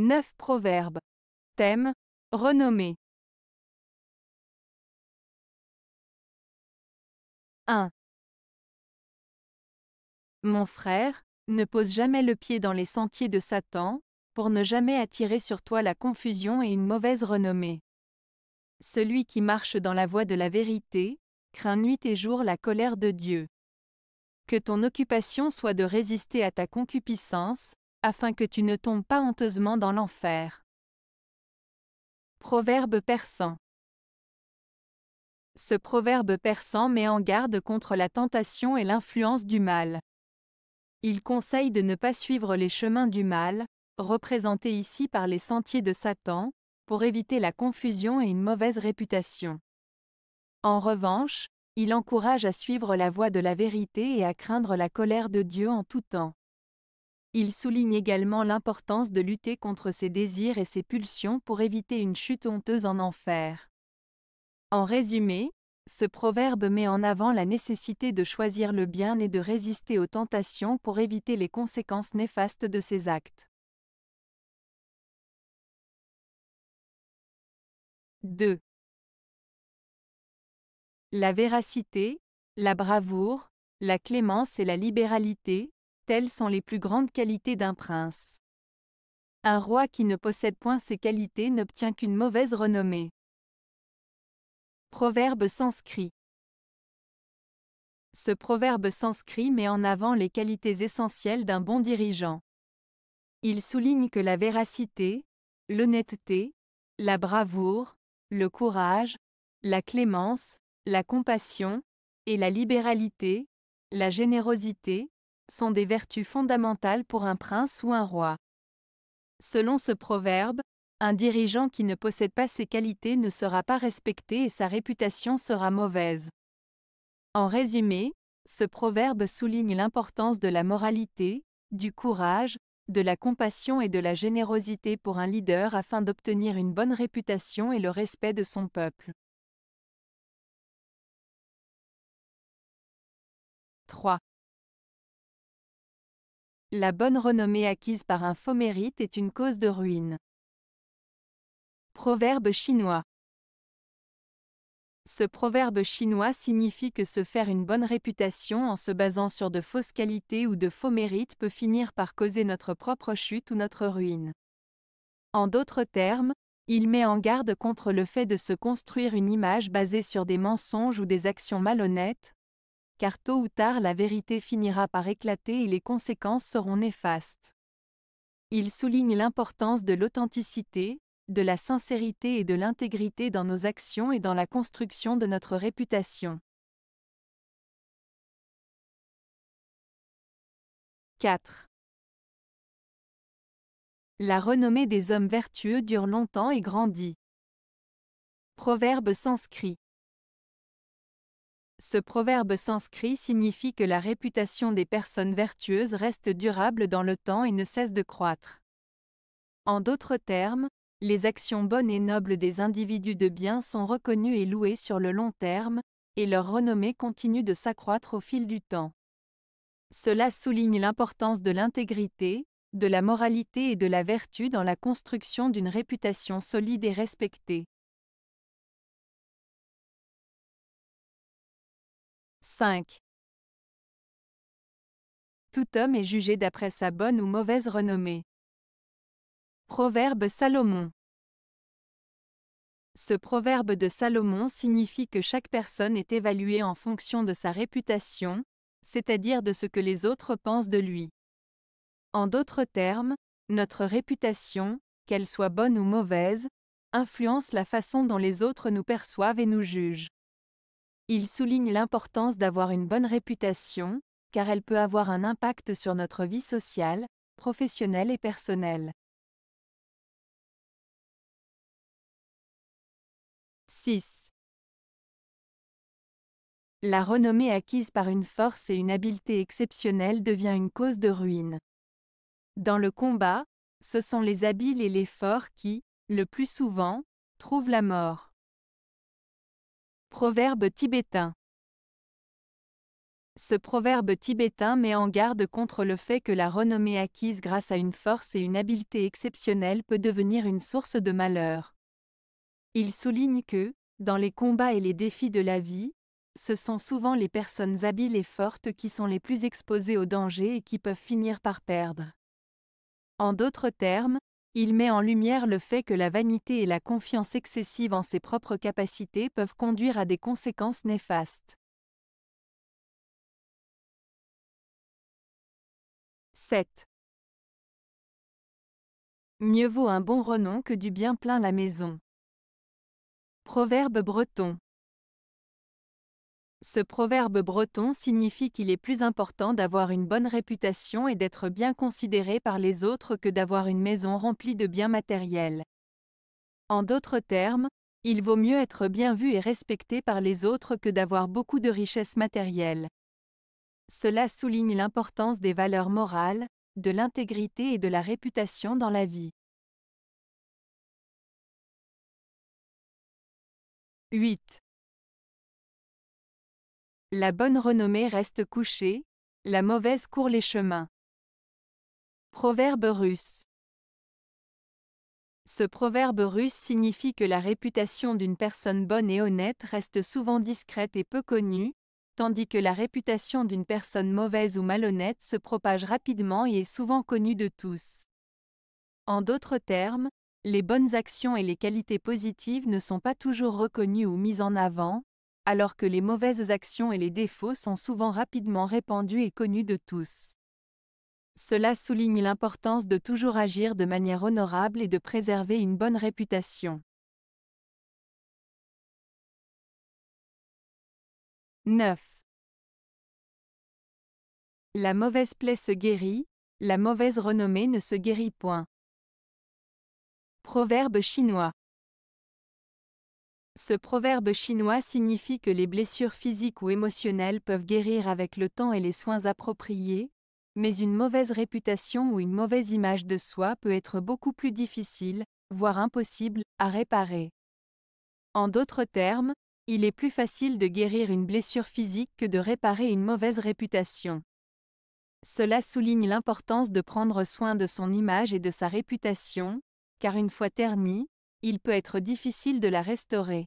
9 proverbes. Thème Renommée. 1. Mon frère, ne pose jamais le pied dans les sentiers de Satan, pour ne jamais attirer sur toi la confusion et une mauvaise renommée. Celui qui marche dans la voie de la vérité, craint nuit et jour la colère de Dieu. Que ton occupation soit de résister à ta concupiscence, afin que tu ne tombes pas honteusement dans l'enfer. Proverbe persan. Ce proverbe persan met en garde contre la tentation et l'influence du mal. Il conseille de ne pas suivre les chemins du mal, représentés ici par les sentiers de Satan, pour éviter la confusion et une mauvaise réputation. En revanche, il encourage à suivre la voie de la vérité et à craindre la colère de Dieu en tout temps. Il souligne également l'importance de lutter contre ses désirs et ses pulsions pour éviter une chute honteuse en enfer. En résumé, ce proverbe met en avant la nécessité de choisir le bien et de résister aux tentations pour éviter les conséquences néfastes de ses actes. 2. La véracité, la bravoure, la clémence et la libéralité, telles sont les plus grandes qualités d'un prince. Un roi qui ne possède point ces qualités n'obtient qu'une mauvaise renommée. Proverbe sanscrit Ce proverbe sanscrit met en avant les qualités essentielles d'un bon dirigeant. Il souligne que la véracité, l'honnêteté, la bravoure, le courage, la clémence, la compassion, et la libéralité, la générosité, sont des vertus fondamentales pour un prince ou un roi. Selon ce proverbe, un dirigeant qui ne possède pas ces qualités ne sera pas respecté et sa réputation sera mauvaise. En résumé, ce proverbe souligne l'importance de la moralité, du courage, de la compassion et de la générosité pour un leader afin d'obtenir une bonne réputation et le respect de son peuple. 3. La bonne renommée acquise par un faux mérite est une cause de ruine. Proverbe chinois. Ce proverbe chinois signifie que se faire une bonne réputation en se basant sur de fausses qualités ou de faux mérites peut finir par causer notre propre chute ou notre ruine. En d'autres termes, il met en garde contre le fait de se construire une image basée sur des mensonges ou des actions malhonnêtes, car tôt ou tard la vérité finira par éclater et les conséquences seront néfastes. Il souligne l'importance de l'authenticité, de la sincérité et de l'intégrité dans nos actions et dans la construction de notre réputation. 4. La renommée des hommes vertueux dure longtemps et grandit. Proverbe sanscrit. Ce proverbe sanscrit signifie que la réputation des personnes vertueuses reste durable dans le temps et ne cesse de croître. En d'autres termes, les actions bonnes et nobles des individus de bien sont reconnues et louées sur le long terme, et leur renommée continue de s'accroître au fil du temps. Cela souligne l'importance de l'intégrité, de la moralité et de la vertu dans la construction d'une réputation solide et respectée. 5. Tout homme est jugé d'après sa bonne ou mauvaise renommée. Proverbe Salomon. Ce proverbe de Salomon signifie que chaque personne est évaluée en fonction de sa réputation, c'est-à-dire de ce que les autres pensent de lui. En d'autres termes, notre réputation, qu'elle soit bonne ou mauvaise, influence la façon dont les autres nous perçoivent et nous jugent. Il souligne l'importance d'avoir une bonne réputation, car elle peut avoir un impact sur notre vie sociale, professionnelle et personnelle. 6. La renommée acquise par une force et une habileté exceptionnelles devient une cause de ruine. Dans le combat, ce sont les habiles et les forts qui, le plus souvent, trouvent la mort. Proverbe tibétain. Ce proverbe tibétain met en garde contre le fait que la renommée acquise grâce à une force et une habileté exceptionnelles peut devenir une source de malheur. Il souligne que, dans les combats et les défis de la vie, ce sont souvent les personnes habiles et fortes qui sont les plus exposées aux dangers et qui peuvent finir par perdre. En d'autres termes, il met en lumière le fait que la vanité et la confiance excessive en ses propres capacités peuvent conduire à des conséquences néfastes. 7. Mieux vaut un bon renom que du bien plein la maison. Proverbe breton. Ce proverbe breton signifie qu'il est plus important d'avoir une bonne réputation et d'être bien considéré par les autres que d'avoir une maison remplie de biens matériels. En d'autres termes, il vaut mieux être bien vu et respecté par les autres que d'avoir beaucoup de richesses matérielles. Cela souligne l'importance des valeurs morales, de l'intégrité et de la réputation dans la vie. 8. La bonne renommée reste couchée, la mauvaise court les chemins. Proverbe russe. Ce proverbe russe signifie que la réputation d'une personne bonne et honnête reste souvent discrète et peu connue, tandis que la réputation d'une personne mauvaise ou malhonnête se propage rapidement et est souvent connue de tous. En d'autres termes, les bonnes actions et les qualités positives ne sont pas toujours reconnues ou mises en avant, alors que les mauvaises actions et les défauts sont souvent rapidement répandus et connus de tous. Cela souligne l'importance de toujours agir de manière honorable et de préserver une bonne réputation. 9. La mauvaise plaie se guérit, la mauvaise renommée ne se guérit point. Proverbe chinois. Ce proverbe chinois signifie que les blessures physiques ou émotionnelles peuvent guérir avec le temps et les soins appropriés, mais une mauvaise réputation ou une mauvaise image de soi peut être beaucoup plus difficile, voire impossible, à réparer. En d'autres termes, il est plus facile de guérir une blessure physique que de réparer une mauvaise réputation. Cela souligne l'importance de prendre soin de son image et de sa réputation, car une fois ternie, il peut être difficile de la restaurer.